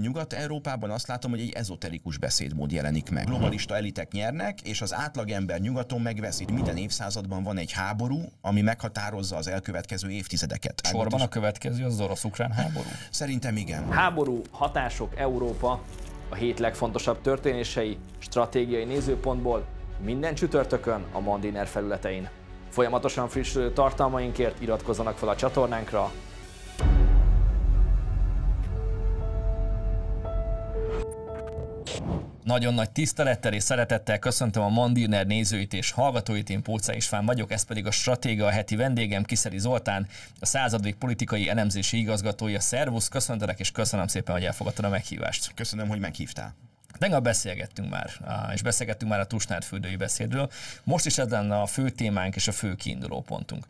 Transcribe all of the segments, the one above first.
Nyugat-Európában azt látom, hogy egy ezoterikus beszédmód jelenik meg. Globalista elitek nyernek, és az átlagember nyugaton megveszít. Minden évszázadban van egy háború, ami meghatározza az elkövetkező évtizedeket. Sorban a következő az orosz-ukrán háború? Szerintem igen. Háború, hatások, Európa, a hét legfontosabb történései, stratégiai nézőpontból, minden csütörtökön a Mandiner felületein. Folyamatosan frissülő tartalmainkért iratkozzanak fel a csatornánkra, Nagyon nagy tisztelettel és szeretettel köszöntöm a Mandiner nézőit és hallgatóit, én Póca István vagyok, ez pedig a stratéga a heti vendégem, Kiszeri Zoltán, a századik politikai elemzési igazgatója. Szervusz, köszöntelek és köszönöm szépen, hogy elfogadtad a meghívást. Köszönöm, hogy meghívtál. Tegnap beszélgettünk már, és beszélgettünk már a Tusnád fürdői beszédről. Most is ez lenne a fő témánk és a fő kiinduló pontunk.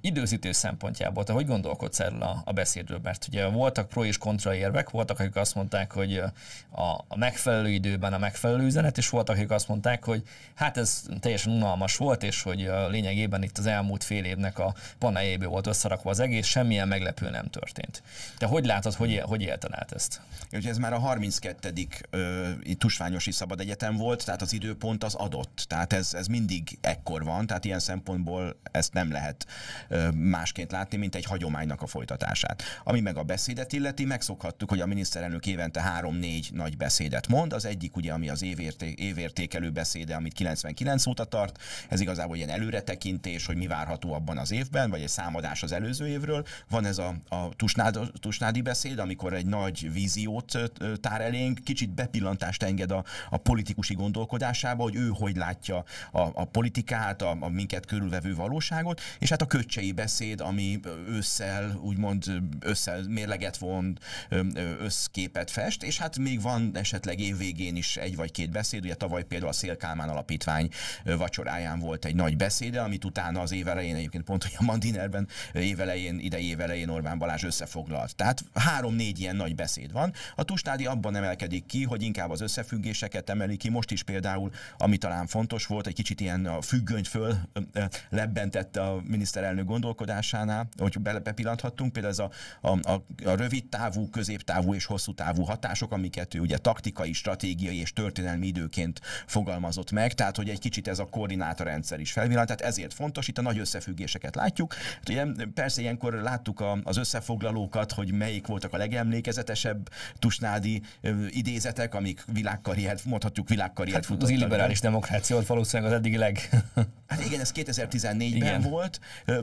Időzítő szempontjából, te hogy gondolkodsz erről a, a beszédről? Mert ugye voltak pro és kontra érvek, voltak, akik azt mondták, hogy a, a megfelelő időben a megfelelő üzenet, és voltak, akik azt mondták, hogy hát ez teljesen unalmas volt, és hogy lényegében itt az elmúlt fél évnek a panájéből volt összerakva az egész, semmilyen meglepő nem történt. Te hogy látod, hogy, hogy élted át ezt? Ugye ez már a 32 itt Tusványosi Szabad Egyetem volt, tehát az időpont az adott. Tehát ez, ez mindig ekkor van, tehát ilyen szempontból ezt nem lehet másként látni, mint egy hagyománynak a folytatását. Ami meg a beszédet illeti, megszokhattuk, hogy a miniszterelnök évente három-négy nagy beszédet mond. Az egyik ugye, ami az évérté- évértékelő beszéde, amit 99 óta tart, ez igazából ilyen előretekintés, hogy mi várható abban az évben, vagy egy számadás az előző évről. Van ez a, a tusnád, tusnádi beszéd, amikor egy nagy víziót tár elénk, kicsit bepillantunk belepillantást enged a, a politikusi gondolkodásába, hogy ő hogy látja a, a politikát, a, a minket körülvevő valóságot, és hát a köcsei beszéd, ami ősszel, úgymond ősszel mérleget von, összképet fest, és hát még van esetleg évvégén is egy vagy két beszéd, ugye tavaly például a Szélkálmán Alapítvány vacsoráján volt egy nagy beszéde, amit utána az évelején egyébként pont, hogy a Mandinerben évelején, idei évelején Orbán Balázs összefoglalt. Tehát három-négy ilyen nagy beszéd van. A tustádi abban emelkedik ki, hogy inkább az összefüggéseket emeli ki. Most is például, ami talán fontos volt, egy kicsit ilyen a függöny föl lebbentett a miniszterelnök gondolkodásánál, hogy bele bepillanthattunk, például ez a, a, a, a rövid távú, középtávú és hosszú távú hatások, amiket ő ugye taktikai, stratégiai és történelmi időként fogalmazott meg, tehát hogy egy kicsit ez a koordinátorrendszer is felvillan, tehát ezért fontos, itt a nagy összefüggéseket látjuk. Hát ugye, persze ilyenkor láttuk a, az összefoglalókat, hogy melyik voltak a legemlékezetesebb tusnádi ö, idézetek, amik világkarriert, mondhatjuk világkarriert hát, futottak. Az illiberális demokrácia volt valószínűleg az eddigi leg Hát igen, ez 2014-ben igen. volt,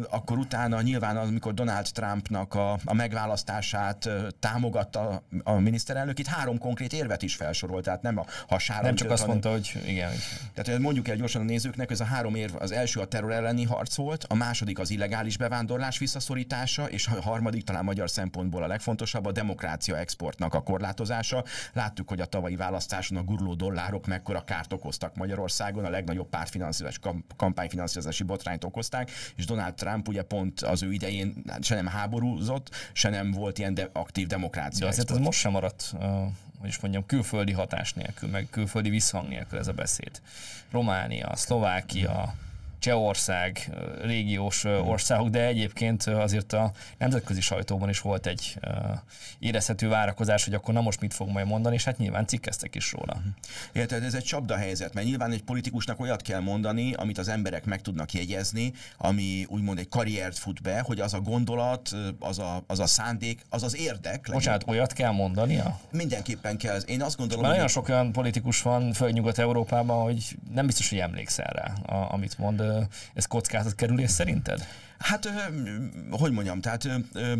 akkor utána nyilván, amikor Donald Trumpnak a, a megválasztását támogatta a miniszterelnök, itt három konkrét érvet is felsorolt, tehát nem a hasára. Nem csak azt mondta, hogy igen. Tehát mondjuk el gyorsan a nézőknek, ez a három érv, az első a terror elleni harc volt, a második az illegális bevándorlás visszaszorítása, és a harmadik talán magyar szempontból a legfontosabb a demokrácia exportnak a korlátozása. Láttuk, hogy a tavalyi választáson a guruló dollárok mekkora kárt okoztak Magyarországon, a legnagyobb pártfinanszírozás kamp- kampányfinanszírozási botrányt okozták, és Donald Trump ugye pont az ő idején se nem háborúzott, se nem volt ilyen de aktív demokrácia. De azért ez most sem maradt hogy is mondjam, külföldi hatás nélkül, meg külföldi visszhang nélkül ez a beszéd. Románia, Szlovákia, Csehország, régiós mm. országok, de egyébként azért a nemzetközi sajtóban is volt egy érezhető várakozás, hogy akkor na most mit fog majd mondani, és hát nyilván cikkeztek is róla. Mm-hmm. Érted, ez egy csapda helyzet, mert nyilván egy politikusnak olyat kell mondani, amit az emberek meg tudnak jegyezni, ami úgymond egy karriert fut be, hogy az a gondolat, az a, az a szándék, az az érdek. Legyen. Bocsánat, olyat kell mondania? Mindenképpen kell. Én azt gondolom, Már hogy... nagyon sok olyan politikus van földnyugat Európában, hogy nem biztos, hogy emlékszel rá, a, amit mond ez kockázat kerülés szerinted? Hát, hogy mondjam, tehát,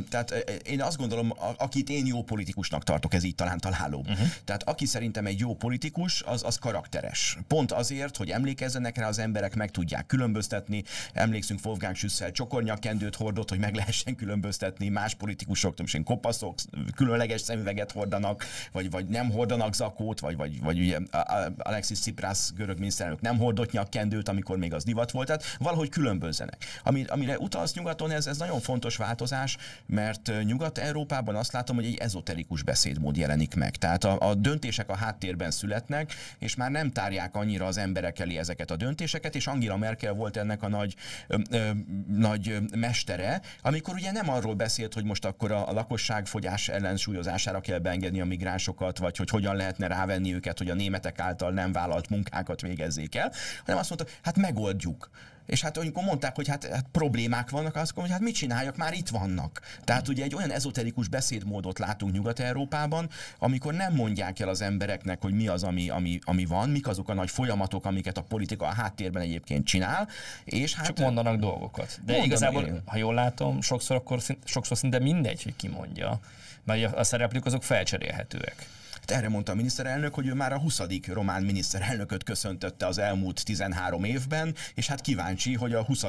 tehát én azt gondolom, akit én jó politikusnak tartok, ez így talán találó. Uh-huh. Tehát aki szerintem egy jó politikus, az, az karakteres. Pont azért, hogy emlékezzenek rá az emberek, meg tudják különböztetni. Emlékszünk Wolfgang Schüssel csokornyakendőt hordott, hogy meg lehessen különböztetni. Más politikusok, nem kopaszok, különleges szemüveget hordanak, vagy, vagy nem hordanak zakót, vagy, vagy, vagy ugye Alexis Tsipras görög miniszterelnök nem hordott nyakkendőt, amikor még az divat volt. Tehát valahogy különbözzenek. amire ut- utalsz nyugaton, ez, ez nagyon fontos változás, mert Nyugat-Európában azt látom, hogy egy ezoterikus beszédmód jelenik meg. Tehát a, a döntések a háttérben születnek, és már nem tárják annyira az emberek elé ezeket a döntéseket, és Angela Merkel volt ennek a nagy, ö, ö, nagy mestere, amikor ugye nem arról beszélt, hogy most akkor a, a lakosság fogyás ellensúlyozására kell beengedni a migránsokat, vagy hogy hogyan lehetne rávenni őket, hogy a németek által nem vállalt munkákat végezzék el, hanem azt mondta, hát megoldjuk és hát amikor mondták, hogy hát, hát problémák vannak, azt mondom, hogy hát mit csináljak, már itt vannak. Tehát ugye egy olyan ezoterikus beszédmódot látunk Nyugat-Európában, amikor nem mondják el az embereknek, hogy mi az, ami, ami, ami van, mik azok a nagy folyamatok, amiket a politika a háttérben egyébként csinál, és hát... Csak mondanak dolgokat. De mondanak, igazából, én. ha jól látom, sokszor, akkor, sokszor szinte mindegy, hogy ki mondja, mert a szereplők azok felcserélhetőek. Hát erre mondta a miniszterelnök, hogy ő már a 20. román miniszterelnököt köszöntötte az elmúlt 13 évben, és hát kíváncsi, hogy a 20.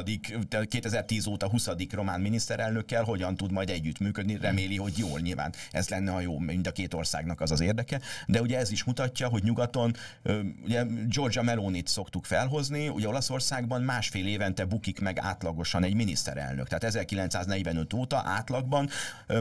2010 óta 20. román miniszterelnökkel hogyan tud majd együttműködni, reméli, hogy jól nyilván. Ez lenne a jó, mind a két országnak az az érdeke, de ugye ez is mutatja, hogy nyugaton ugye Georgia Melonit szoktuk felhozni, ugye Olaszországban másfél évente bukik meg átlagosan egy miniszterelnök. Tehát 1945 óta átlagban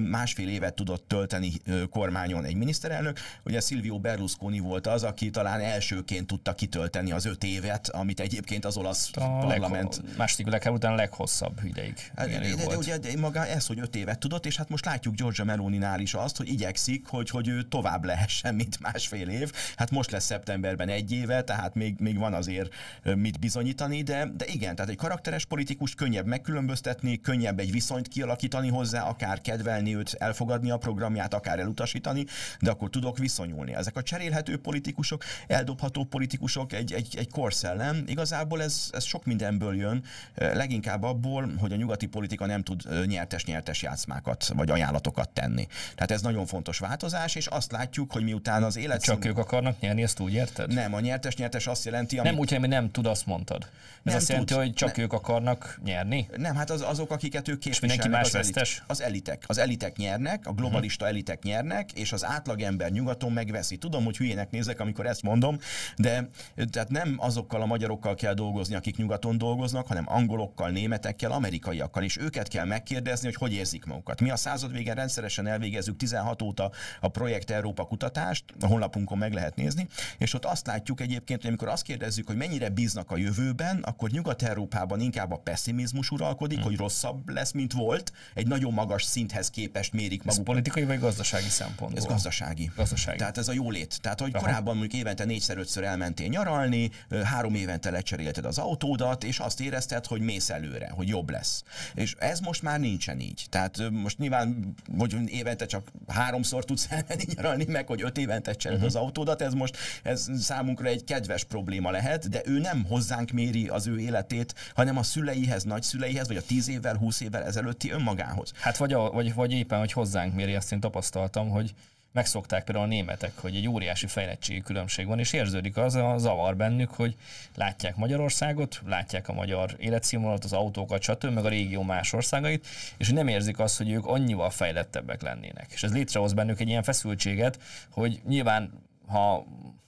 másfél évet tudott tölteni kormányon egy miniszterelnök, Ugye Silvio Berlusconi volt az, aki talán elsőként tudta kitölteni az öt évet, amit egyébként az olasz a parlament... Legho- második világháború után leghosszabb ideig. Hát, de, de, de, ugye de maga ez, hogy öt évet tudott, és hát most látjuk Giorgia meloni is azt, hogy igyekszik, hogy, hogy ő tovább lehessen, mint másfél év. Hát most lesz szeptemberben egy éve, tehát még, még van azért mit bizonyítani, de, de igen, tehát egy karakteres politikus könnyebb megkülönböztetni, könnyebb egy viszonyt kialakítani hozzá, akár kedvelni őt, elfogadni a programját, akár elutasítani, de akkor tudok visz viszonyulni. Ezek a cserélhető politikusok, eldobható politikusok, egy, egy, egy korszellem, igazából ez, ez sok mindenből jön, eh, leginkább abból, hogy a nyugati politika nem tud eh, nyertes-nyertes játszmákat vagy ajánlatokat tenni. Tehát ez nagyon fontos változás, és azt látjuk, hogy miután az élet. Csak ők akarnak nyerni, ezt úgy érted? Nem, a nyertes-nyertes azt jelenti, amit... Nem úgy, hogy nem tud, azt mondtad. Ez nem azt jelenti, tud. hogy csak ne... ők akarnak nyerni? Nem, hát az, azok, akiket ők képviselnek. És mindenki más az, Elit, az elitek. Az elitek nyernek, a globalista uh-huh. elitek nyernek, és az átlagember nyugaton barátom megveszi. Tudom, hogy hülyének nézek, amikor ezt mondom, de tehát nem azokkal a magyarokkal kell dolgozni, akik nyugaton dolgoznak, hanem angolokkal, németekkel, amerikaiakkal, és őket kell megkérdezni, hogy hogy érzik magukat. Mi a század végén rendszeresen elvégezzük 16 óta a Projekt Európa kutatást, a honlapunkon meg lehet nézni, és ott azt látjuk egyébként, hogy amikor azt kérdezzük, hogy mennyire bíznak a jövőben, akkor Nyugat-Európában inkább a pessimizmus uralkodik, hmm. hogy rosszabb lesz, mint volt, egy nagyon magas szinthez képest mérik magukat. Ez politikai vagy gazdasági szempont? Ez gazdasági. gazdasági meg. Tehát ez a jólét. Tehát, hogy Aha. korábban mondjuk évente négyszer-ötször elmentél nyaralni, három évente lecserélted az autódat, és azt érezted, hogy mész előre, hogy jobb lesz. És ez most már nincsen így. Tehát most nyilván, hogy évente csak háromszor tudsz elmenni nyaralni, meg hogy öt évente cseréled uh-huh. az autódat, ez most ez számunkra egy kedves probléma lehet, de ő nem hozzánk méri az ő életét, hanem a szüleihez, nagyszüleihez, vagy a tíz évvel, húsz évvel ezelőtti önmagához. Hát vagy, a, vagy, vagy éppen, hogy hozzánk méri, azt én tapasztaltam, hogy megszokták például a németek, hogy egy óriási fejlettségi különbség van, és érződik az a zavar bennük, hogy látják Magyarországot, látják a magyar életszínvonalat, az autókat, stb., meg a régió más országait, és nem érzik azt, hogy ők annyival fejlettebbek lennének. És ez létrehoz bennük egy ilyen feszültséget, hogy nyilván ha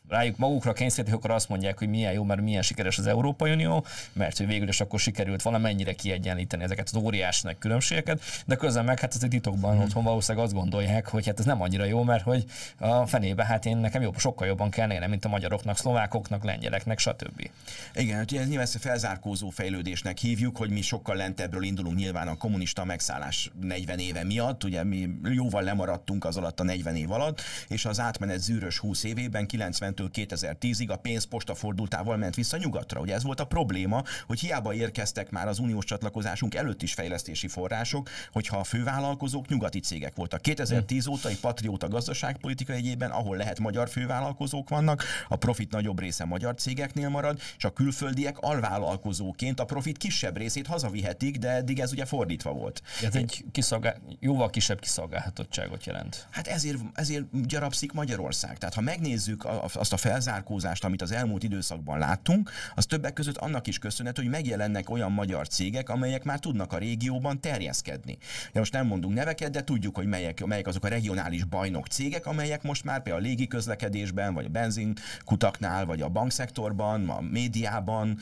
rájuk magukra kényszerítik, akkor azt mondják, hogy milyen jó, mert milyen sikeres az Európai Unió, mert hogy végül is akkor sikerült valamennyire kiegyenlíteni ezeket az óriás nagy különbségeket, de közben meg hát egy titokban hmm. otthon valószínűleg azt gondolják, hogy hát ez nem annyira jó, mert hogy a fenébe hát én nekem jobb, sokkal jobban kellene, mint a magyaroknak, szlovákoknak, lengyeleknek, stb. Igen, hát ez nyilván ezt a felzárkózó fejlődésnek hívjuk, hogy mi sokkal lentebbről indulunk nyilván a kommunista megszállás 40 éve miatt, ugye mi jóval lemaradtunk az alatt a 40 év alatt, és az átmenet zűrös 20 évében 90 2000-től 2010-ig a pénz postafordultával ment vissza nyugatra. Ugye ez volt a probléma, hogy hiába érkeztek már az uniós csatlakozásunk előtt is fejlesztési források, hogyha a fővállalkozók nyugati cégek voltak. 2010 hmm. óta egy patrióta gazdaságpolitika egyében, ahol lehet magyar fővállalkozók vannak, a profit nagyobb része magyar cégeknél marad, és a külföldiek alvállalkozóként a profit kisebb részét hazavihetik, de eddig ez ugye fordítva volt. Ez egy kiszolgá... jóval kisebb kiszolgálhatottságot jelent. Hát ezért, ezért gyarapszik Magyarország. Tehát ha megnézzük a, a azt a felzárkózást, amit az elmúlt időszakban láttunk, az többek között annak is köszönhető, hogy megjelennek olyan magyar cégek, amelyek már tudnak a régióban terjeszkedni. De most nem mondunk neveket, de tudjuk, hogy melyek, melyek azok a regionális bajnok cégek, amelyek most már például a légi közlekedésben, vagy a benzinkutaknál, vagy a bankszektorban, a médiában,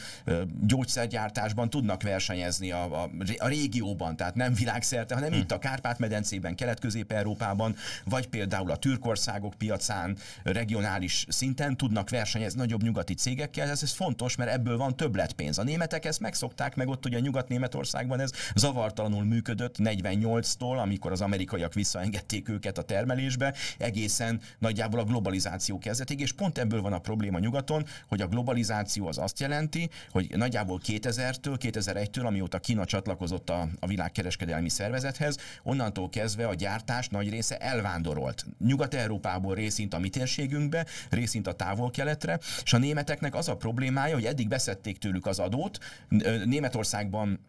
gyógyszergyártásban tudnak versenyezni a, a, a régióban, tehát nem világszerte, hanem hmm. itt a Kárpát-medencében, Kelet-Közép-Európában, vagy például a Türkországok piacán regionális szinten, szinten tudnak versenyezni nagyobb nyugati cégekkel, ez, ez fontos, mert ebből van többletpénz. A németek ezt megszokták, meg ott ugye Nyugat-Németországban ez zavartalanul működött 48-tól, amikor az amerikaiak visszaengedték őket a termelésbe, egészen nagyjából a globalizáció kezdetig, és pont ebből van a probléma nyugaton, hogy a globalizáció az azt jelenti, hogy nagyjából 2000-től, 2001-től, amióta Kína csatlakozott a, a világkereskedelmi szervezethez, onnantól kezdve a gyártás nagy része elvándorolt. Nyugat-Európából részint a mi térségünkbe, részint mint a távol-keletre, és a németeknek az a problémája, hogy eddig beszették tőlük az adót, Németországban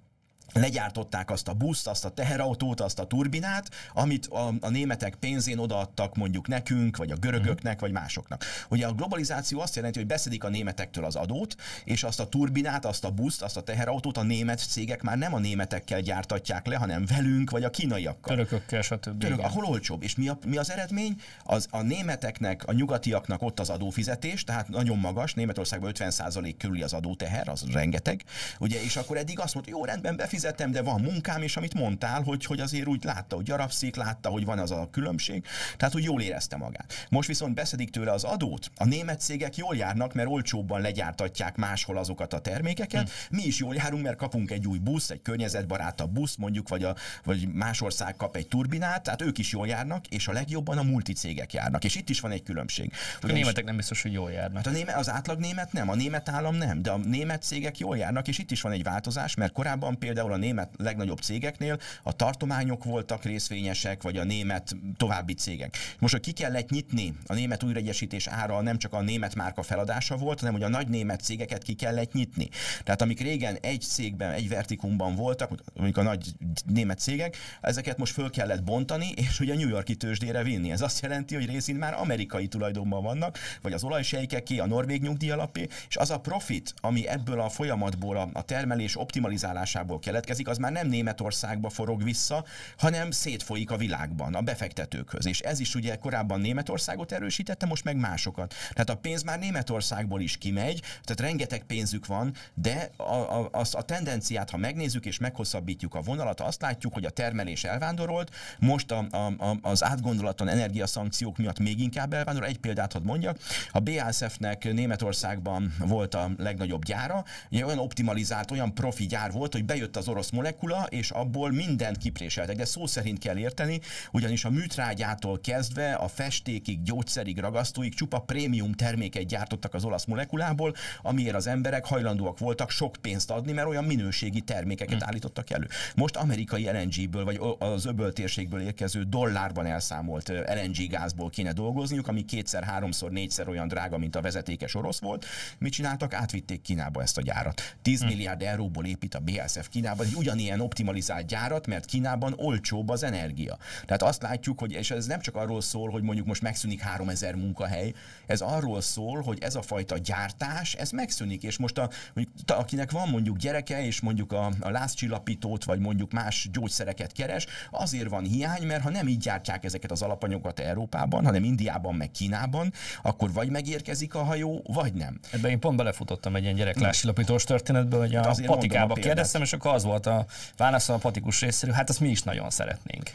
legyártották azt a buszt, azt a teherautót, azt a turbinát, amit a, a németek pénzén odaadtak mondjuk nekünk, vagy a görögöknek, vagy másoknak. Ugye a globalizáció azt jelenti, hogy beszedik a németektől az adót, és azt a turbinát, azt a buszt, azt a teherautót a német cégek már nem a németekkel gyártatják le, hanem velünk, vagy a kínaiakkal. Törökökkel, stb. Török, ahol olcsóbb. És mi, a, mi az eredmény? Az a németeknek, a nyugatiaknak ott az adófizetés, tehát nagyon magas, Németországban 50% körüli az adóteher, az rengeteg, ugye, és akkor eddig azt mondta, jó, rendben, befizetés fizetem, de van munkám, és amit mondtál, hogy, hogy azért úgy látta, hogy gyarapszik, látta, hogy van az a különbség, tehát hogy jól érezte magát. Most viszont beszedik tőle az adót, a német cégek jól járnak, mert olcsóbban legyártatják máshol azokat a termékeket, hmm. mi is jól járunk, mert kapunk egy új busz, egy környezetbarátabb busz mondjuk, vagy, a, vagy más ország kap egy turbinát, tehát ők is jól járnak, és a legjobban a multicégek járnak. És itt is van egy különbség. a németek nem biztos, hogy jól járnak. Hát a néme, az átlag német nem, a német állam nem, de a német cégek jól járnak, és itt is van egy változás, mert korábban például például a német legnagyobb cégeknél a tartományok voltak részvényesek, vagy a német további cégek. Most, hogy ki kellett nyitni a német újraegyesítés ára, nem csak a német márka feladása volt, hanem hogy a nagy német cégeket ki kellett nyitni. Tehát amik régen egy cégben, egy vertikumban voltak, mondjuk a nagy német cégek, ezeket most föl kellett bontani, és ugye a New Yorki tőzsdére vinni. Ez azt jelenti, hogy részint már amerikai tulajdonban vannak, vagy az olajsejkeké, a norvég nyugdíjalapé, és az a profit, ami ebből a folyamatból, a termelés optimalizálásából kell keletkezik, az már nem Németországba forog vissza, hanem szétfolyik a világban, a befektetőkhöz. És ez is ugye korábban Németországot erősítette, most meg másokat. Tehát a pénz már Németországból is kimegy, tehát rengeteg pénzük van, de a, a, azt a tendenciát, ha megnézzük és meghosszabbítjuk a vonalat, azt látjuk, hogy a termelés elvándorolt, most a, a, a, az átgondolaton energiaszankciók miatt még inkább elvándorol. Egy példát hadd mondjak, a BASF-nek Németországban volt a legnagyobb gyára, ugye olyan optimalizált, olyan profi gyár volt, hogy bejött az az orosz molekula, és abból mindent kipréseltek, de szó szerint kell érteni, ugyanis a műtrágyától kezdve a festékig, gyógyszerig, ragasztóig csupa prémium terméket gyártottak az olasz molekulából, amiért az emberek hajlandóak voltak sok pénzt adni, mert olyan minőségi termékeket hmm. állítottak elő. Most amerikai LNG-ből, vagy az öböl térségből érkező dollárban elszámolt LNG gázból kéne dolgozniuk, ami kétszer, háromszor, négyszer olyan drága, mint a vezetékes orosz volt. Mit csináltak? Átvitték Kínába ezt a gyárat. 10 hmm. milliárd euróból épít a BSF Kínába, Kínában egy ugyanilyen optimalizált gyárat, mert Kínában olcsóbb az energia. Tehát azt látjuk, hogy és ez nem csak arról szól, hogy mondjuk most megszűnik 3000 munkahely, ez arról szól, hogy ez a fajta gyártás, ez megszűnik, és most a, mondjuk, akinek van mondjuk gyereke, és mondjuk a, a lázcsillapítót, vagy mondjuk más gyógyszereket keres, azért van hiány, mert ha nem így gyártják ezeket az alapanyagokat Európában, hanem Indiában, meg Kínában, akkor vagy megérkezik a hajó, vagy nem. Ebben én pont belefutottam egy ilyen gyerek lázcsillapítós történetbe, hogy a hát patikába kérdeztem, és akkor az volt a válasz a patikus részéről, hát azt mi is nagyon szeretnénk.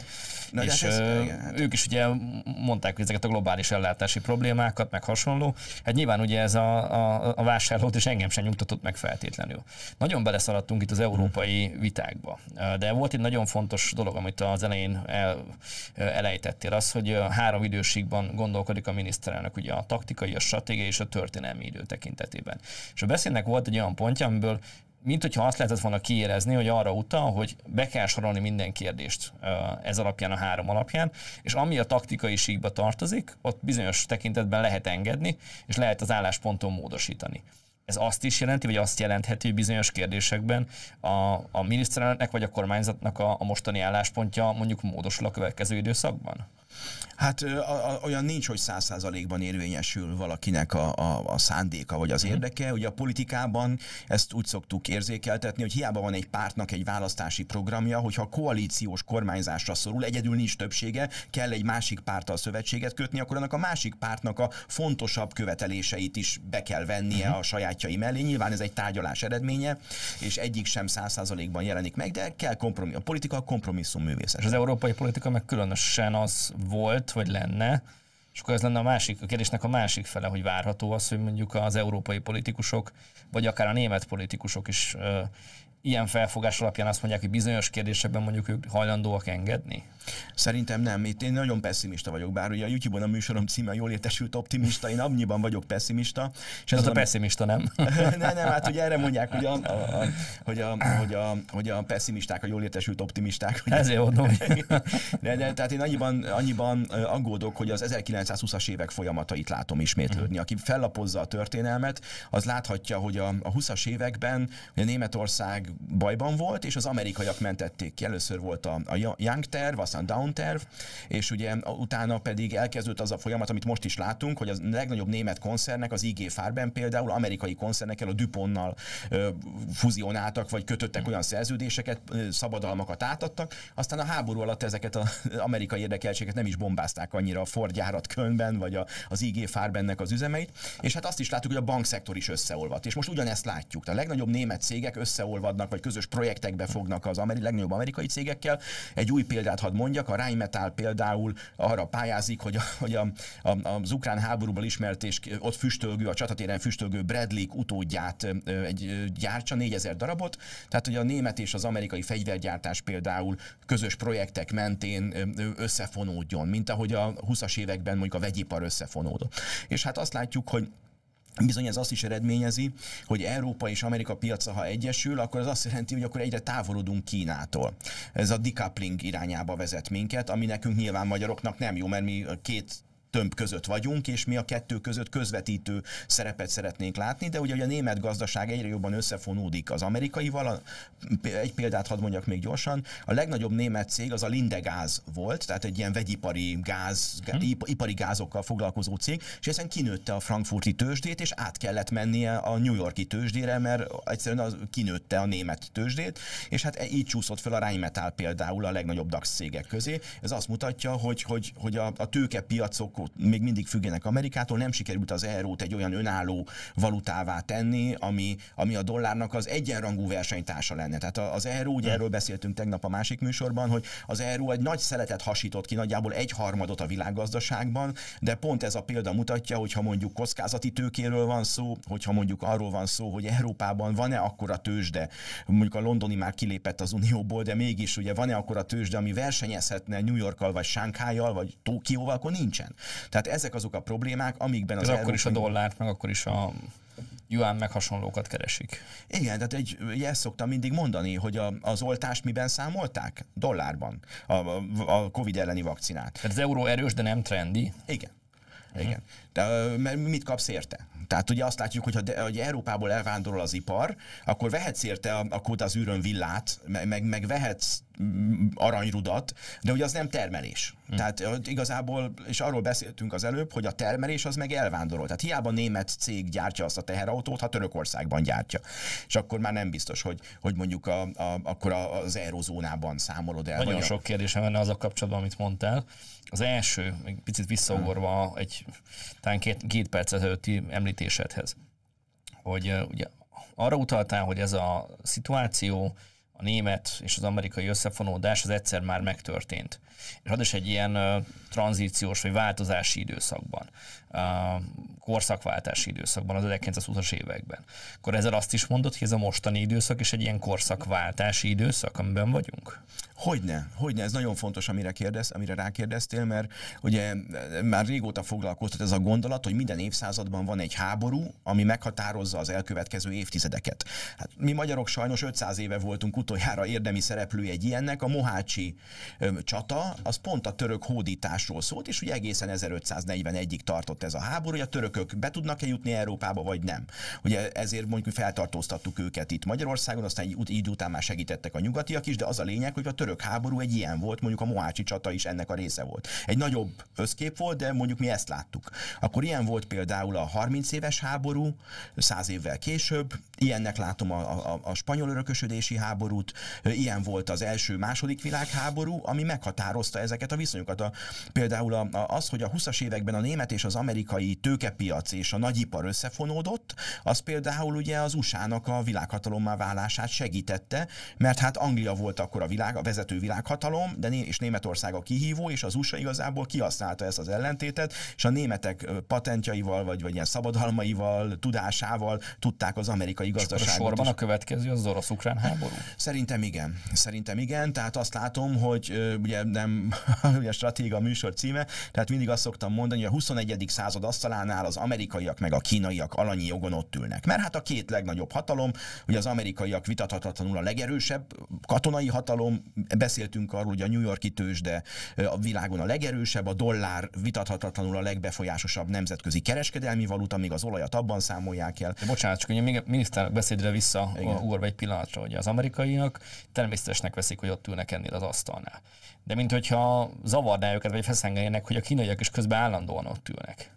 Na, és hát ez, ö, igen, hát. ők is ugye mondták hogy ezeket a globális ellátási problémákat, meg hasonló. Hát nyilván ugye ez a, a, a vásárlót és engem sem nyugtatott meg feltétlenül. Nagyon beleszaladtunk itt az európai hmm. vitákba, de volt egy nagyon fontos dolog, amit az elején el, elejtettél, az, hogy három időségben gondolkodik a miniszterelnök, ugye a taktikai, a stratégiai és a történelmi idő tekintetében. És a beszédnek volt egy olyan pontja, amiből mint hogyha azt lehetett volna kiérezni, hogy arra utal, hogy be kell sorolni minden kérdést ez alapján, a három alapján, és ami a taktikai síkba tartozik, ott bizonyos tekintetben lehet engedni, és lehet az állásponton módosítani ez azt is jelenti, vagy azt jelentheti, hogy bizonyos kérdésekben a, a miniszterelnöknek vagy a kormányzatnak a, a mostani álláspontja mondjuk módosul a következő időszakban? Hát a, a, olyan nincs, hogy száz százalékban érvényesül valakinek a, a, a szándéka vagy az mhm. érdeke. Ugye a politikában ezt úgy szoktuk érzékeltetni, hogy hiába van egy pártnak egy választási programja, hogyha a koalíciós kormányzásra szorul, egyedül nincs többsége, kell egy másik párttal szövetséget kötni, akkor annak a másik pártnak a fontosabb követeléseit is be kell vennie uh-huh. a saját pártjai mellé. Nyilván ez egy tárgyalás eredménye, és egyik sem száz százalékban jelenik meg, de kell kompromisszum. A politika a kompromisszum művészet. Az európai politika meg különösen az volt, vagy lenne, és akkor ez lenne a másik, a kérdésnek a másik fele, hogy várható az, hogy mondjuk az európai politikusok, vagy akár a német politikusok is ilyen felfogás alapján azt mondják, hogy bizonyos kérdésekben mondjuk ők hajlandóak engedni? Szerintem nem. Itt én nagyon pessimista vagyok, bár ugye a YouTube-on a műsorom címe jól értesült optimista, én abnyiban vagyok pessimista. És ez az a pessimista, nem? nem, nem, hát ugye erre mondják, hogy a, a, a, hogy a, hogy a, hogy a pessimisták, a jól értesült optimisták. Ugye? Ezért mondom. de, de, tehát én annyiban, annyiban aggódok, hogy az 1920-as évek folyamatait látom ismétlődni. Aki fellapozza a történelmet, az láthatja, hogy a, a 20-as években a Németország bajban volt, és az amerikaiak mentették ki. Először volt a, a Young terv, aztán Down terv, és ugye utána pedig elkezdődött az a folyamat, amit most is látunk, hogy a legnagyobb német koncernek, az IG Farben például amerikai koncernekkel, a Duponnal fuzionáltak, vagy kötöttek olyan szerződéseket, szabadalmakat átadtak, aztán a háború alatt ezeket az amerikai érdekeltségeket nem is bombázták annyira a Ford gyárat Kölnben, vagy a, az IG Farbennek az üzemeit, és hát azt is látjuk, hogy a bankszektor is összeolvadt, és most ugyanezt látjuk. A legnagyobb német cégek összeolvadnak fognak, vagy közös projektekbe fognak az ameri, legnagyobb amerikai cégekkel. Egy új példát hadd mondjak, a Rheinmetall például arra pályázik, hogy, a, hogy a, a, az ukrán háborúban ismert és ott füstölgő, a csatatéren füstölgő Bradley utódját egy gyártsa, 4000 darabot. Tehát, hogy a német és az amerikai fegyvergyártás például közös projektek mentén összefonódjon, mint ahogy a 20-as években mondjuk a vegyipar összefonódott. És hát azt látjuk, hogy Bizony ez azt is eredményezi, hogy Európa és Amerika piaca, ha egyesül, akkor az azt jelenti, hogy akkor egyre távolodunk Kínától. Ez a decoupling irányába vezet minket, ami nekünk nyilván magyaroknak nem jó, mert mi két tömb között vagyunk, és mi a kettő között közvetítő szerepet szeretnénk látni, de ugye a német gazdaság egyre jobban összefonódik az amerikaival. egy példát hadd mondjak még gyorsan. A legnagyobb német cég az a Lindegáz volt, tehát egy ilyen vegyipari gáz, hmm. ipari gázokkal foglalkozó cég, és ezen kinőtte a frankfurti tőzsdét, és át kellett mennie a New Yorki tőzsdére, mert egyszerűen az, kinőtte a német tőzsdét, és hát e- így csúszott fel a Rheinmetall például a legnagyobb DAX cégek közé. Ez azt mutatja, hogy, hogy, hogy a, a tőkepiacok még mindig függenek Amerikától, nem sikerült az eurót egy olyan önálló valutává tenni, ami, ami a dollárnak az egyenrangú versenytársa lenne. Tehát az euró, ugye hm. erről beszéltünk tegnap a másik műsorban, hogy az euró egy nagy szeletet hasított ki, nagyjából egy harmadot a világgazdaságban, de pont ez a példa mutatja, hogy ha mondjuk kockázati tőkéről van szó, hogyha mondjuk arról van szó, hogy Európában van-e akkora tőzsde, mondjuk a londoni már kilépett az Unióból, de mégis ugye van-e akkora tőzsde, ami versenyezhetne New Yorkkal, vagy Sánkhájjal, vagy Tokióval, akkor nincsen. Tehát ezek azok a problémák, amikben az Ez akkor is a dollárt, meg akkor is a Juan meg hasonlókat keresik. Igen, tehát egy, ezt szoktam mindig mondani, hogy a, az oltást miben számolták? Dollárban. A, a, a Covid elleni vakcinát. Tehát az euró erős, de nem trendi. Igen. Igen. De mit kapsz érte? Tehát ugye azt látjuk, hogy ha hogy Európából elvándorol az ipar, akkor vehetsz érte a, a az űrön villát, meg, meg vehetsz aranyrudat, de ugye az nem termelés. Hmm. Tehát igazából, és arról beszéltünk az előbb, hogy a termelés az meg elvándorol. Tehát hiába német cég gyártja azt a teherautót, ha Törökországban gyártja. És akkor már nem biztos, hogy, hogy mondjuk a, a, akkor az eurozónában számolod el. Nagyon sok a... kérdésem lenne az a kapcsolatban, amit mondtál. Az első, egy picit visszaugorva egy talán két, két percet előtti említésedhez, hogy ugye arra utaltál, hogy ez a szituáció, a német és az amerikai összefonódás az egyszer már megtörtént. És az is egy ilyen uh, tranzíciós vagy változási időszakban korszakváltási időszakban, az 1920-as években. Akkor ezzel azt is mondod, hogy ez a mostani időszak is egy ilyen korszakváltási időszak, amiben vagyunk? Hogyne, hogyne, ez nagyon fontos, amire, kérdez, amire rákérdeztél, mert ugye eh, már régóta foglalkoztat ez a gondolat, hogy minden évszázadban van egy háború, ami meghatározza az elkövetkező évtizedeket. Hát mi magyarok sajnos 500 éve voltunk utoljára érdemi szereplő egy ilyennek, a Mohácsi ö, eh, csata, az pont a török hódításról szólt, és ugye egészen 1541-ig tartott kirobbant ez a háború, hogy a törökök be tudnak-e jutni Európába, vagy nem. Ugye ezért mondjuk feltartóztattuk őket itt Magyarországon, aztán egy idő után már segítettek a nyugatiak is, de az a lényeg, hogy a török háború egy ilyen volt, mondjuk a Mohácsi csata is ennek a része volt. Egy nagyobb összkép volt, de mondjuk mi ezt láttuk. Akkor ilyen volt például a 30 éves háború, 100 évvel később, ilyennek látom a, a, a spanyol örökösödési háborút, ilyen volt az első, második világháború, ami meghatározta ezeket a viszonyokat. A, például a, a, az, hogy a 20-as években a német és az amerikai amerikai tőkepiac és a nagyipar összefonódott, az például ugye az USA-nak a világhatalommá válását segítette, mert hát Anglia volt akkor a, világ, a vezető világhatalom, de és Németország a kihívó, és az USA igazából kihasználta ezt az ellentétet, és a németek patentjaival, vagy, vagy ilyen szabadalmaival, tudásával tudták az amerikai gazdaságot. És a sorban a következő az orosz-ukrán háború? Szerintem igen. Szerintem igen, tehát azt látom, hogy ugye nem ugye a stratégia műsor címe, tehát mindig azt szoktam mondani, hogy a 21. század század asztalánál az amerikaiak meg a kínaiak alanyi jogon ott ülnek. Mert hát a két legnagyobb hatalom, hogy az amerikaiak vitathatatlanul a legerősebb katonai hatalom, beszéltünk arról, hogy a New Yorki tőzsde a világon a legerősebb, a dollár vitathatatlanul a legbefolyásosabb nemzetközi kereskedelmi valuta, még az olajat abban számolják el. De bocsánat, csak ugye még miniszter beszédre vissza ugorva egy pillanatra, hogy az amerikaiak természetesnek veszik, hogy ott ülnek ennél az asztalnál de mint hogyha zavarná őket, vagy feszengenének, hogy a kínaiak is közben állandóan ott ülnek.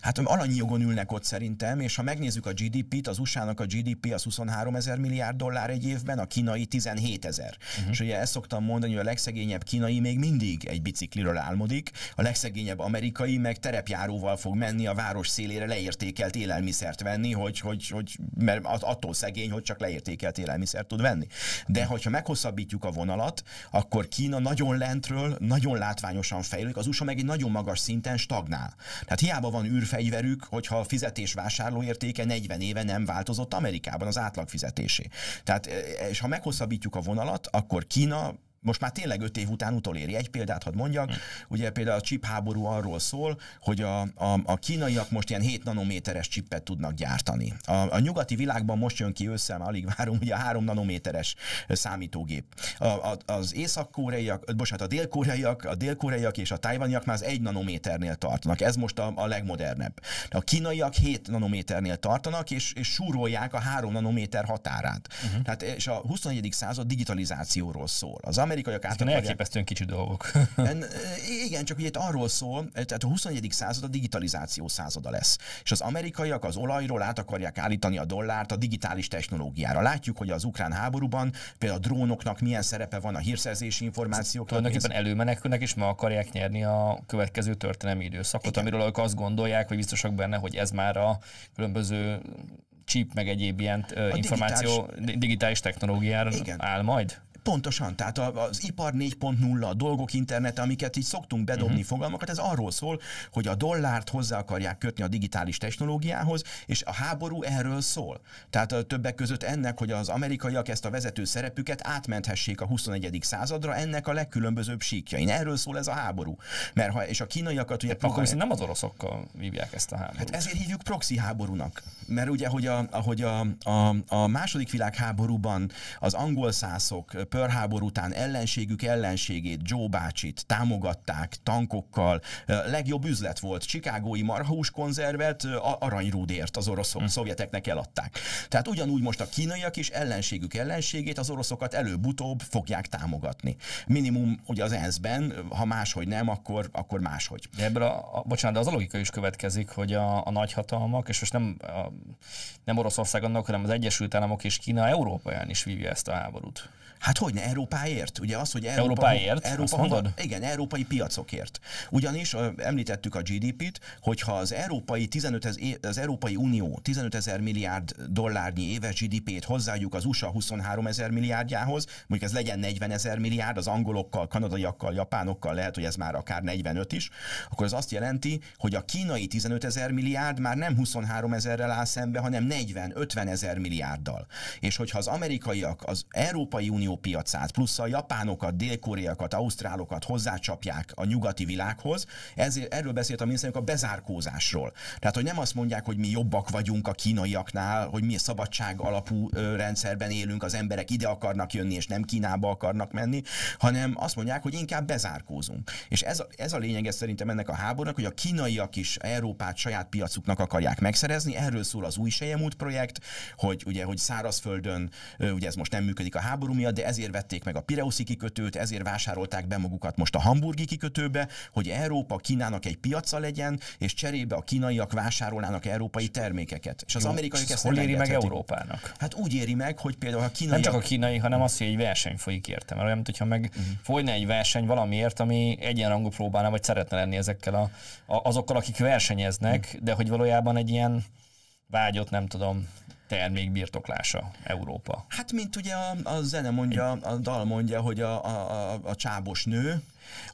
Hát alanyi jogon ülnek ott szerintem, és ha megnézzük a GDP-t, az USA-nak a GDP az 23 ezer milliárd dollár egy évben, a kínai 17 ezer. Uh-huh. És ugye ezt szoktam mondani, hogy a legszegényebb kínai még mindig egy bicikliről álmodik, a legszegényebb amerikai meg terepjáróval fog menni a város szélére leértékelt élelmiszert venni, hogy, hogy, hogy mert attól szegény, hogy csak leértékelt élelmiszert tud venni. De hogyha meghosszabbítjuk a vonalat, akkor Kína nagyon lentről, nagyon látványosan fejlődik, az USA meg egy nagyon magas szinten stagnál. Tehát hiába van űrfegyverük, hogyha a fizetés vásárlóértéke 40 éve nem változott Amerikában az átlag fizetésé. Tehát, eh, és ha meghosszabbítjuk a vonalat, akkor Kína most már tényleg öt év után utoléri. Egy példát hadd mondjak, hm. ugye például a chip háború arról szól, hogy a, a, a kínaiak most ilyen 7 nanométeres chipet tudnak gyártani. A, a nyugati világban most jön ki össze, már alig várom, ugye a 3 nanométeres számítógép. A, a, az észak-koreaiak, bocsánat, a dél-koreaiak, a dél-koreaiak és a tajvaniak már az 1 nanométernél tartanak. Ez most a, a legmodernebb. A kínaiak 7 nanométernél tartanak, és, és súrolják a 3 nanométer határát. Uh-huh. Tehát, és a 21. század digitalizációról szól. Az amerikai amerikaiak át akarják. Elképesztően kicsi dolgok. en, eh, igen, csak ugye itt arról szól, eh, tehát a 21. század a digitalizáció százada lesz. És az amerikaiak az olajról át akarják állítani a dollárt a digitális technológiára. Látjuk, hogy az ukrán háborúban például a drónoknak milyen szerepe van a hírszerzési információk. Szóval tulajdonképpen előmenekülnek, és ma akarják nyerni a következő történelmi időszakot, igen. amiről ők azt gondolják, vagy biztosak benne, hogy ez már a különböző chip, meg egyéb ilyen eh, a információ digitális, digitális technológiára igen. áll majd? Pontosan, tehát az ipar 4.0, a dolgok internet, amiket így szoktunk bedobni uh-huh. fogalmakat, ez arról szól, hogy a dollárt hozzá akarják kötni a digitális technológiához, és a háború erről szól. Tehát a többek között ennek, hogy az amerikaiak ezt a vezető szerepüket átmenthessék a 21. századra, ennek a legkülönbözőbb síkjain. Erről szól ez a háború. Mert ha, és a kínaiakat ugye... Akkor nem az oroszokkal hívják ezt a háborút. Hát ezért hívjuk proxy háborúnak. Mert ugye, hogy a, ahogy a, a, a második világháborúban az angol szászok pörhábor után ellenségük ellenségét, Joe bácsit támogatták tankokkal. Legjobb üzlet volt, csikágói marhahús konzervet aranyrúdért az oroszok, hmm. szovjeteknek eladták. Tehát ugyanúgy most a kínaiak is ellenségük ellenségét az oroszokat előbb-utóbb fogják támogatni. Minimum ugye az ENSZ-ben, ha máshogy nem, akkor, akkor máshogy. De ebből a, a, bocsánat, de az a logika is következik, hogy a, a nagyhatalmak, és most nem, a, nem Oroszország annak, hanem az Egyesült Államok és Kína Európáján is vívja ezt a háborút. Hát hogy ne Európáért. Ugye az, hogy Európa, Európáért, Európa honnan, igen, európai piacokért. Ugyanis említettük a GDP-t, hogyha az európai, 15 az európai Unió 15 ezer milliárd dollárnyi éves GDP-t hozzájuk az USA 23 ezer milliárdjához, mondjuk ez legyen 40 ezer milliárd, az angolokkal, kanadaiakkal, japánokkal lehet, hogy ez már akár 45 is, akkor ez azt jelenti, hogy a kínai 15 ezer milliárd már nem 23 ezerrel áll szembe, hanem 40-50 ezer milliárddal. És hogyha az amerikaiak az Európai Unió piac piacát, plusz a japánokat, dél-koreakat, ausztrálokat hozzácsapják a nyugati világhoz, ezért erről beszélt a miniszterünk a bezárkózásról. Tehát, hogy nem azt mondják, hogy mi jobbak vagyunk a kínaiaknál, hogy mi szabadság alapú rendszerben élünk, az emberek ide akarnak jönni, és nem Kínába akarnak menni, hanem azt mondják, hogy inkább bezárkózunk. És ez a, ez a lényege szerintem ennek a háborúnak, hogy a kínaiak is Európát saját piacuknak akarják megszerezni, erről szól az új Sejemút projekt, hogy ugye, hogy szárazföldön, ugye ez most nem működik a háború miatt, de ezért ezért vették meg a Pireuszi kikötőt, ezért vásárolták be magukat most a hamburgi kikötőbe, hogy Európa Kínának egy piaca legyen, és cserébe a kínaiak vásárolnának európai termékeket. És az Amerikai ezt hol éri meg Európának? Hát úgy éri meg, hogy például a kínai. Nem csak a kínai, hanem az, hogy egy verseny folyik értem. Mert olyan, hogyha meg uh-huh. folyna egy verseny valamiért, ami egyenrangú próbálna, vagy szeretne lenni ezekkel a, a azokkal, akik versenyeznek, uh-huh. de hogy valójában egy ilyen vágyot, nem tudom, termék birtoklása Európa. Hát mint ugye a, a zene mondja, a dal mondja, hogy a, a, a, a csábos nő,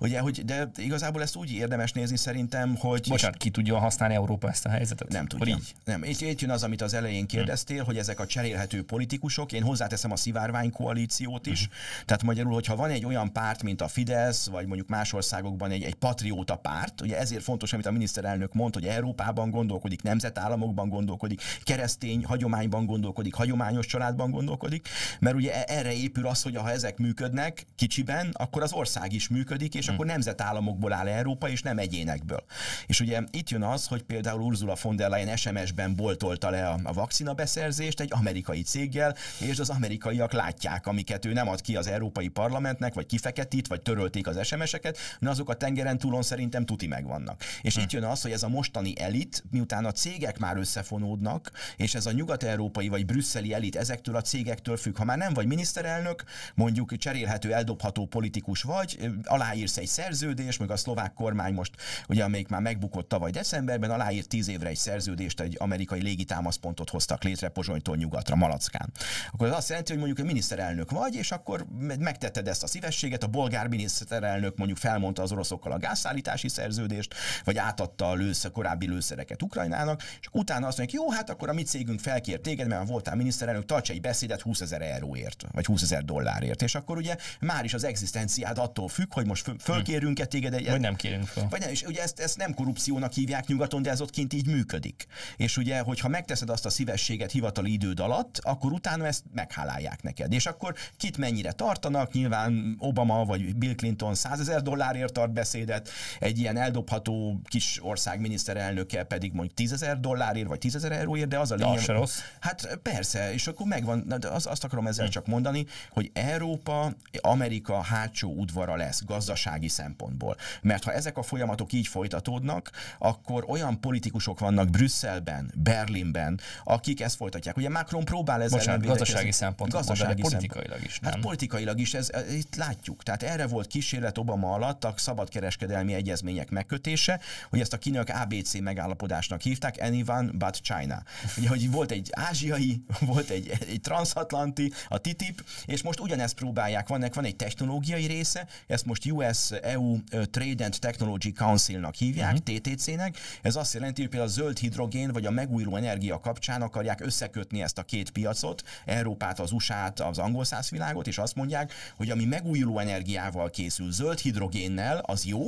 Ugye, hogy, de igazából ezt úgy érdemes nézni szerintem, hogy... Bocsánat, ki tudja használni Európa ezt a helyzetet? Nem tudja. Így? Nem, itt, itt jön az, amit az elején hm. kérdeztél, hmm. hogy ezek a cserélhető politikusok, én hozzáteszem a szivárvány koalíciót is, hmm. tehát magyarul, hogyha van egy olyan párt, mint a Fidesz, vagy mondjuk más országokban egy, egy patrióta párt, ugye ezért fontos, amit a miniszterelnök mond, hogy Európában gondolkodik, nemzetállamokban gondolkodik, keresztény hagyományban gondolkodik, hagyományos családban gondolkodik, mert ugye e, erre épül az, hogy ha ezek működnek kicsiben, akkor az ország is működik, működik, és hmm. akkor nemzetállamokból áll Európa, és nem egyénekből. És ugye itt jön az, hogy például Ursula von der Leyen SMS-ben boltolta le a, a vakcina beszerzést egy amerikai céggel, és az amerikaiak látják, amiket ő nem ad ki az Európai Parlamentnek, vagy kifeketít, vagy törölték az SMS-eket, na azok a tengeren túlon szerintem tuti megvannak. És hmm. itt jön az, hogy ez a mostani elit, miután a cégek már összefonódnak, és ez a nyugat-európai vagy brüsszeli elit ezektől a cégektől függ. Ha már nem vagy miniszterelnök, mondjuk cserélhető, eldobható politikus vagy, alá aláírsz egy szerződést, meg a szlovák kormány most, ugye amelyik már megbukott tavaly decemberben, aláírt tíz évre egy szerződést, egy amerikai légitámaszpontot hoztak létre Pozsonytól nyugatra, Malackán. Akkor az azt jelenti, hogy mondjuk a miniszterelnök vagy, és akkor megtetted ezt a szívességet, a bolgár miniszterelnök mondjuk felmondta az oroszokkal a gázszállítási szerződést, vagy átadta a lősz, korábbi lőszereket Ukrajnának, és utána azt mondják, jó, hát akkor a mi cégünk felkért téged, mert voltál miniszterelnök, tarts egy beszédet 20 ezer euróért, vagy 20 ezer dollárért. És akkor ugye már is az egzisztenciád attól függ, hogy most most föl, fölkérünk-e téged egy... Vagy nem kérünk föl. Vagy nem, és ugye ezt, ezt nem korrupciónak hívják nyugaton, de ez ott kint így működik. És ugye, hogyha megteszed azt a szívességet hivatali időd alatt, akkor utána ezt meghálálják neked. És akkor kit mennyire tartanak, nyilván Obama vagy Bill Clinton 100 ezer dollárért tart beszédet, egy ilyen eldobható kis ország miniszterelnöke pedig mondjuk 10 ezer dollárért vagy 10 ezer euróért, de az a lényeg. Ja, rossz. Hát persze, és akkor megvan, de az, azt akarom ezzel hmm. csak mondani, hogy Európa, Amerika hátsó udvara lesz gazdaság gazdasági szempontból. Mert ha ezek a folyamatok így folytatódnak, akkor olyan politikusok vannak Brüsszelben, Berlinben, akik ezt folytatják. Ugye Macron próbál ezzel Bocsánat, gazdasági szempontból, gazdasági hát mondani, politikailag is. Hát nem? Hát politikailag is, ez, ez, itt látjuk. Tehát erre volt kísérlet Obama alatt a szabadkereskedelmi egyezmények megkötése, hogy ezt a kínaiak ABC megállapodásnak hívták, Anyone but China. Ugye, hogy volt egy ázsiai, volt egy, egy transatlanti, a TTIP, és most ugyanezt próbálják. Vannak, van egy technológiai része, ezt most US EU Trade and Technology Council-nak hívják, uh-huh. Mhm. TTC-nek. Ez azt jelenti, hogy például a zöld hidrogén vagy a megújuló energia kapcsán akarják összekötni ezt a két piacot, Európát, az USA-t, az angol világot, és azt mondják, hogy ami megújuló energiával készül, zöld hidrogénnel, az jó,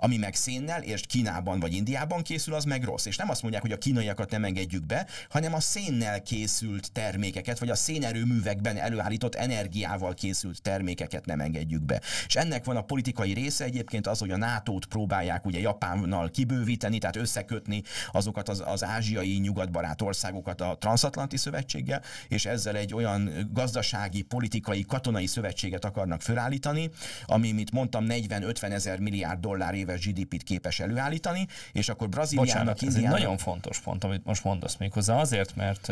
ami meg szénnel és Kínában vagy Indiában készül, az meg rossz. És nem azt mondják, hogy a kínaiakat nem engedjük be, hanem a szénnel készült termékeket, vagy a szénerőművekben előállított energiával készült termékeket nem engedjük be. És ennek van a politikai része egyébként az, hogy a NATO-t próbálják ugye Japánnal kibővíteni, tehát összekötni azokat az, az ázsiai nyugatbarát országokat a Transatlanti Szövetséggel, és ezzel egy olyan gazdasági, politikai, katonai szövetséget akarnak fölállítani, ami, mint mondtam, 40-50 ezer milliárd dollár év éves GDP-t képes előállítani, és akkor Brazíliának, Bocsánat, Indiának... ez egy nagyon fontos pont, amit most mondasz méghozzá azért, mert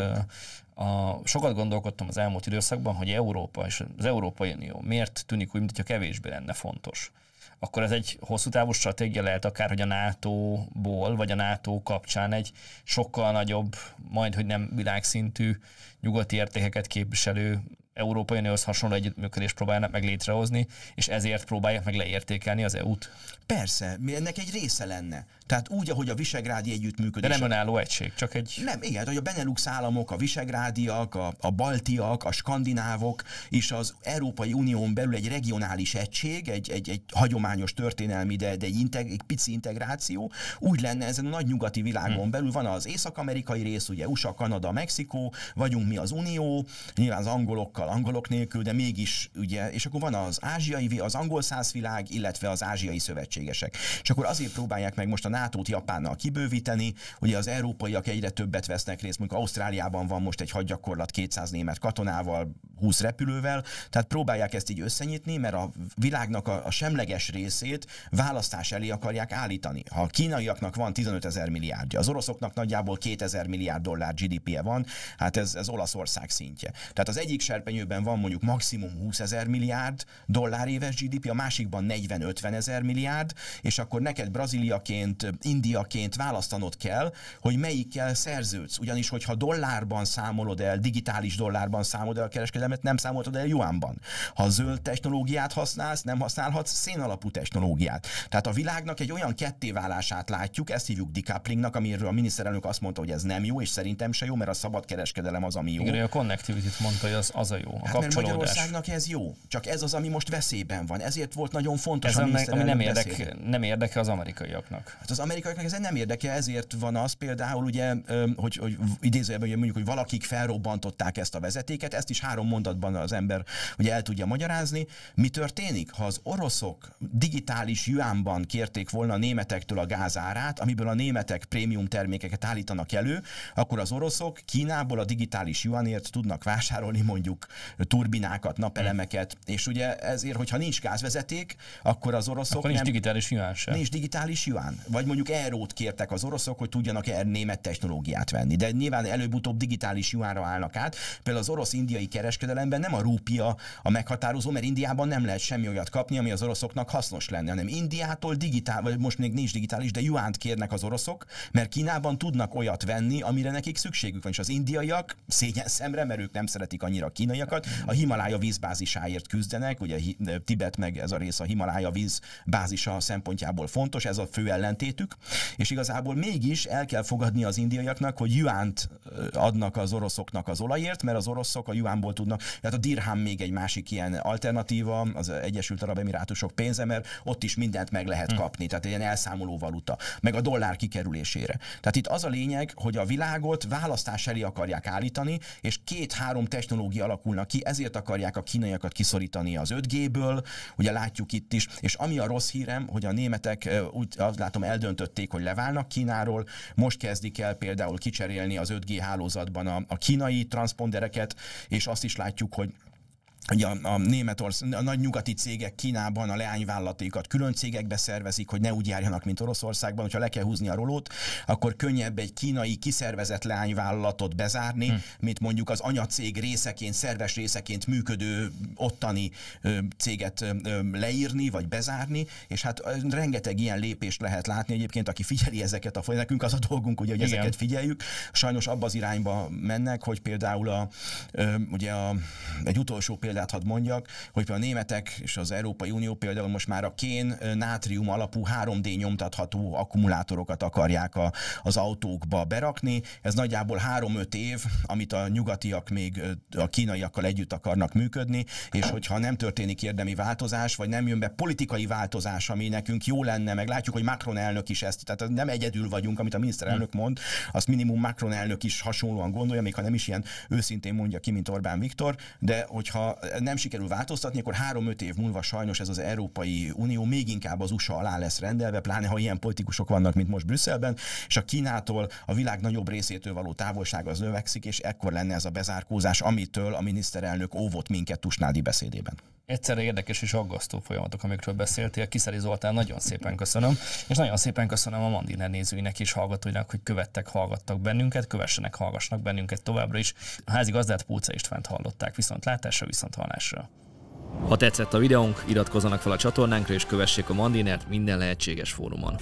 a, sokat gondolkodtam az elmúlt időszakban, hogy Európa és az Európai Unió miért tűnik úgy, mintha kevésbé lenne fontos akkor ez egy hosszú távú stratégia lehet akár, hogy a NATO-ból, vagy a NATO kapcsán egy sokkal nagyobb, majd hogy nem világszintű nyugati értékeket képviselő Európai Unióhoz hasonló együttműködést próbálnak meg létrehozni, és ezért próbálják meg leértékelni az EU-t. Persze, mi ennek egy része lenne. Tehát úgy, ahogy a visegrádi együttműködés. De nem önálló egység, csak egy. Nem, igen, hogy a Benelux államok, a visegrádiak, a, a baltiak, a skandinávok és az Európai Unión belül egy regionális egység, egy, egy, egy hagyományos történelmi, de, de egy, integ, egy pici integráció, úgy lenne ezen a nagy nyugati világon hmm. belül. Van az észak-amerikai rész, ugye USA, Kanada, Mexikó, vagyunk mi az Unió, nyilván az angolokkal angolokkal, angolok nélkül, de mégis ugye, és akkor van az ázsiai, az angol világ, illetve az ázsiai szövetségesek. És akkor azért próbálják meg most a NATO-t Japánnal kibővíteni, hogy az európaiak egyre többet vesznek részt, mondjuk Ausztráliában van most egy hadgyakorlat 200 német katonával, 20 repülővel, tehát próbálják ezt így összenyitni, mert a világnak a, a semleges részét választás elé akarják állítani. Ha a kínaiaknak van 15 ezer milliárdja, az oroszoknak nagyjából 2000 milliárd dollár GDP-je van, hát ez, ez Olaszország szintje. Tehát az egyik serpenyő esernyőben van mondjuk maximum 20 ezer milliárd dollár éves GDP, a másikban 40-50 ezer milliárd, és akkor neked braziliaként, Indiaként választanod kell, hogy melyikkel szerződsz. Ugyanis, hogyha dollárban számolod el, digitális dollárban számolod el a kereskedelmet, nem számoltad el juanban. Ha zöld technológiát használsz, nem használhatsz szénalapú technológiát. Tehát a világnak egy olyan kettéválását látjuk, ezt hívjuk decouplingnak, amiről a miniszterelnök azt mondta, hogy ez nem jó, és szerintem se jó, mert a szabad kereskedelem az, ami jó. Igen, a connectivity mondta, hogy az, az a jó jó. A hát mert Magyarországnak ez jó, csak ez az, ami most veszélyben van. Ezért volt nagyon fontos ez a ami, ami nem, érdek, nem érdeke az amerikaiaknak. Hát az amerikaiaknak ez nem érdeke, ezért van az például, ugye, hogy, hogy idézőjelben mondjuk, hogy valakik felrobbantották ezt a vezetéket, ezt is három mondatban az ember ugye el tudja magyarázni. Mi történik, ha az oroszok digitális juánban kérték volna a németektől a gázárát, amiből a németek prémium termékeket állítanak elő, akkor az oroszok Kínából a digitális juanért tudnak vásárolni mondjuk turbinákat, napelemeket, hm. és ugye ezért, hogyha nincs gázvezeték, akkor az oroszok akkor nincs nem, digitális juán sem. Nincs digitális juán. Vagy mondjuk erót kértek az oroszok, hogy tudjanak er német technológiát venni. De nyilván előbb-utóbb digitális juánra állnak át. Például az orosz-indiai kereskedelemben nem a rúpia a meghatározó, mert Indiában nem lehet semmi olyat kapni, ami az oroszoknak hasznos lenne, hanem Indiától digitál, vagy most még nincs digitális, de juánt kérnek az oroszok, mert Kínában tudnak olyat venni, amire nekik szükségük van. És az indiaiak szégyen szemre, mert ők nem szeretik annyira a kínai kínaiakat, a Himalája vízbázisáért küzdenek, ugye Tibet meg ez a rész a Himalája vízbázisa szempontjából fontos, ez a fő ellentétük, és igazából mégis el kell fogadni az indiaiaknak, hogy juánt adnak az oroszoknak az olajért, mert az oroszok a juánból tudnak, tehát a dirham még egy másik ilyen alternatíva, az Egyesült Arab Emirátusok pénze, mert ott is mindent meg lehet hm. kapni, tehát egy ilyen elszámoló valuta, meg a dollár kikerülésére. Tehát itt az a lényeg, hogy a világot választás elé akarják állítani, és két-három technológia alakul alakulnak ki, ezért akarják a kínaiakat kiszorítani az 5G-ből, ugye látjuk itt is, és ami a rossz hírem, hogy a németek úgy azt látom eldöntötték, hogy leválnak Kínáról, most kezdik el például kicserélni az 5G hálózatban a, a kínai transpondereket, és azt is látjuk, hogy Ugye a, a, Németország, a nagy nyugati cégek Kínában a leányvállalatékat külön cégekbe szervezik, hogy ne úgy járjanak, mint Oroszországban, hogyha le kell húzni a rolót, akkor könnyebb egy kínai kiszervezett leányvállalatot bezárni, hmm. mint mondjuk az anyacég részeként, szerves részeként működő ottani ö, céget ö, leírni, vagy bezárni, és hát ö, rengeteg ilyen lépést lehet látni egyébként, aki figyeli ezeket a folyamatokat, nekünk az a dolgunk, ugye, hogy Igen. ezeket figyeljük, sajnos abba az irányba mennek, hogy például a, ö, ugye a, egy utolsó példa példát hadd mondjak, hogy például a németek és az Európai Unió például most már a kén nátrium alapú 3D nyomtatható akkumulátorokat akarják a, az autókba berakni. Ez nagyjából 3-5 év, amit a nyugatiak még a kínaiakkal együtt akarnak működni, és hogyha nem történik érdemi változás, vagy nem jön be politikai változás, ami nekünk jó lenne, meg látjuk, hogy Macron elnök is ezt, tehát nem egyedül vagyunk, amit a miniszterelnök hm. mond, azt minimum Macron elnök is hasonlóan gondolja, még ha nem is ilyen őszintén mondja ki, mint Orbán Viktor, de hogyha nem sikerül változtatni, akkor három-öt év múlva sajnos ez az Európai Unió még inkább az USA alá lesz rendelve, pláne ha ilyen politikusok vannak, mint most Brüsszelben, és a Kínától, a világ nagyobb részétől való távolság az növekszik, és ekkor lenne ez a bezárkózás, amitől a miniszterelnök óvott minket Tusnádi beszédében egyszerre érdekes és aggasztó folyamatok, amikről beszéltél. Kiszeri Zoltán, nagyon szépen köszönöm, és nagyon szépen köszönöm a Mandiner nézőinek és hallgatóinak, hogy követtek, hallgattak bennünket, kövessenek, hallgassnak bennünket továbbra is. A házigazdát Póca Istvánt hallották, viszont látásra, viszont hallásra. Ha tetszett a videónk, iratkozzanak fel a csatornánkra és kövessék a Mandinert minden lehetséges fórumon.